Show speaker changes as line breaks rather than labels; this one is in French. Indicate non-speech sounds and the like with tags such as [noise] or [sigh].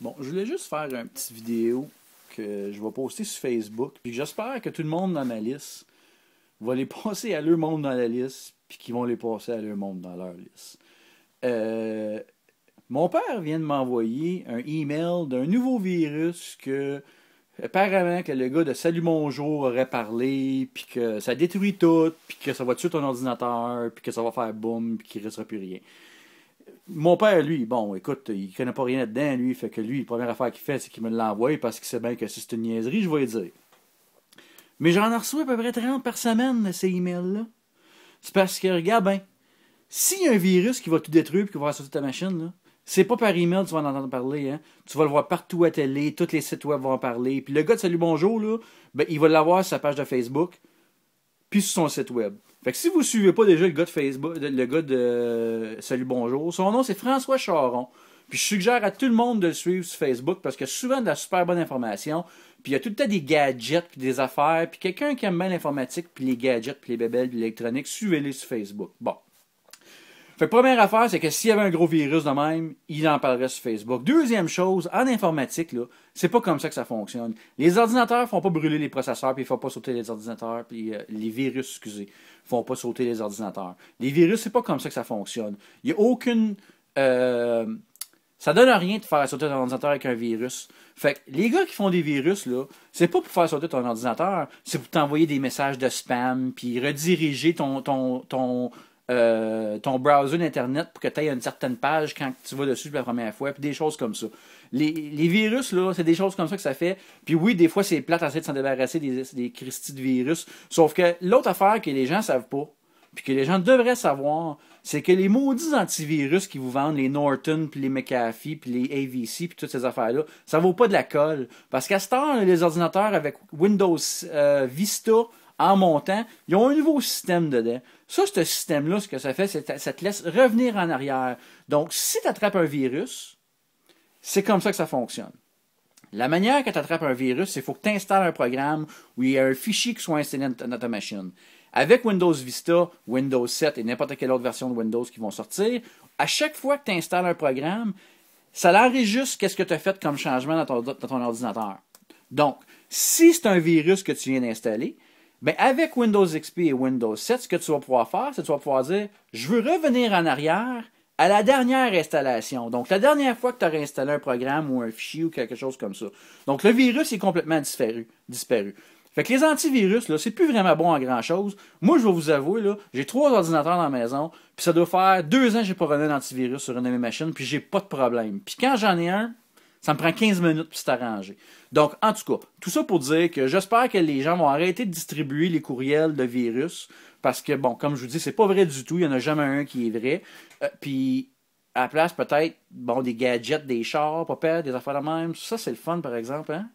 Bon, je voulais juste faire une petite vidéo que je vais poster sur Facebook. Puis j'espère que tout le monde dans ma liste va les [laughs] passer à leur monde dans la liste, puis qu'ils vont les passer à leur monde dans leur liste. Euh, mon père vient de m'envoyer un email d'un nouveau virus que apparemment que le gars de Salut Bonjour aurait parlé, puis que ça détruit tout, puis que ça va tuer ton ordinateur, puis que ça va faire boum, puis qu'il ne restera plus rien mon père, lui, bon, écoute, il connaît pas rien dedans, lui, fait que lui, la première affaire qu'il fait, c'est qu'il me l'envoie parce qu'il sait bien que c'est une niaiserie, je vais lui dire. Mais j'en reçois à peu près 30 par semaine, ces emails-là. C'est parce que, regarde, ben, s'il y a un virus qui va tout détruire et qui va sortir ta machine, là, c'est pas par email que tu vas en entendre parler, hein. Tu vas le voir partout à télé, tous les sites web vont en parler. Puis le gars de Salut Bonjour, là, ben, il va l'avoir sur sa page de Facebook, puis sur son site web. Fait que si vous suivez pas déjà le gars de Facebook, le gars de Salut Bonjour, son nom c'est François Charon. Puis je suggère à tout le monde de le suivre sur Facebook parce que souvent de la super bonne information. Puis il y a tout le temps des gadgets, puis des affaires. Puis quelqu'un qui aime bien l'informatique, puis les gadgets, puis les bébelles, puis l'électronique, suivez-les sur Facebook. Bon. Fait première affaire, c'est que s'il y avait un gros virus de même, il en parlerait sur Facebook. Deuxième chose, en informatique, là, c'est pas comme ça que ça fonctionne. Les ordinateurs font pas brûler les processeurs, puis ne font pas sauter les ordinateurs, puis euh, les virus, excusez, font pas sauter les ordinateurs. Les virus, c'est pas comme ça que ça fonctionne. Il y a aucune... Euh, ça donne rien de faire sauter ton ordinateur avec un virus. Fait que les gars qui font des virus, là, c'est pas pour faire sauter ton ordinateur, c'est pour t'envoyer des messages de spam, puis rediriger ton, ton euh, ton browser d'Internet pour que tu aies une certaine page quand tu vas dessus pour la première fois, puis des choses comme ça. Les, virus, là, c'est des choses comme ça que ça fait. Puis oui, des fois, c'est plate à de s'en débarrasser des, des de virus. Sauf que l'autre affaire que les gens savent pas, puis que les gens devraient savoir, c'est que les maudits antivirus qui vous vendent, les Norton, puis les McAfee, puis les AVC, puis toutes ces affaires-là, ça vaut pas de la colle. Parce qu'à ce temps, les ordinateurs avec Windows euh, Vista, en montant. Ils ont un nouveau système dedans. Ça, ce système-là, ce que ça fait, c'est que ça te laisse revenir en arrière. Donc, si tu attrapes un virus, c'est comme ça que ça fonctionne. La manière que tu attrapes un virus, c'est qu'il faut que tu installes un programme où il y a un fichier qui soit installé dans ta machine. Avec Windows Vista, Windows 7 et n'importe quelle autre version de Windows qui vont sortir, à chaque fois que tu installes un programme, ça l'enregistre qu'est-ce que tu as fait comme changement dans ton ordinateur. Donc, si c'est un virus que tu viens d'installer, mais avec Windows XP et Windows 7, ce que tu vas pouvoir faire, c'est que tu vas pouvoir dire je veux revenir en arrière à la dernière installation. Donc, la dernière fois que tu as réinstallé un programme ou un fichier ou quelque chose comme ça. Donc, le virus est complètement disparu. disparu. Fait que les antivirus, là, c'est plus vraiment bon en grand-chose. Moi, je vais vous avouer, là, j'ai trois ordinateurs dans la maison, puis ça doit faire deux ans que j'ai pas un d'antivirus sur une de mes machines, puis j'ai pas de problème. Puis quand j'en ai un, ça me prend 15 minutes pour s'arranger. Donc, en tout cas, tout ça pour dire que j'espère que les gens vont arrêter de distribuer les courriels de virus. Parce que, bon, comme je vous dis, c'est pas vrai du tout. Il n'y en a jamais un qui est vrai. Euh, puis, à la place, peut-être, bon, des gadgets, des chars, pas des affaires de même. Ça, c'est le fun, par exemple, hein?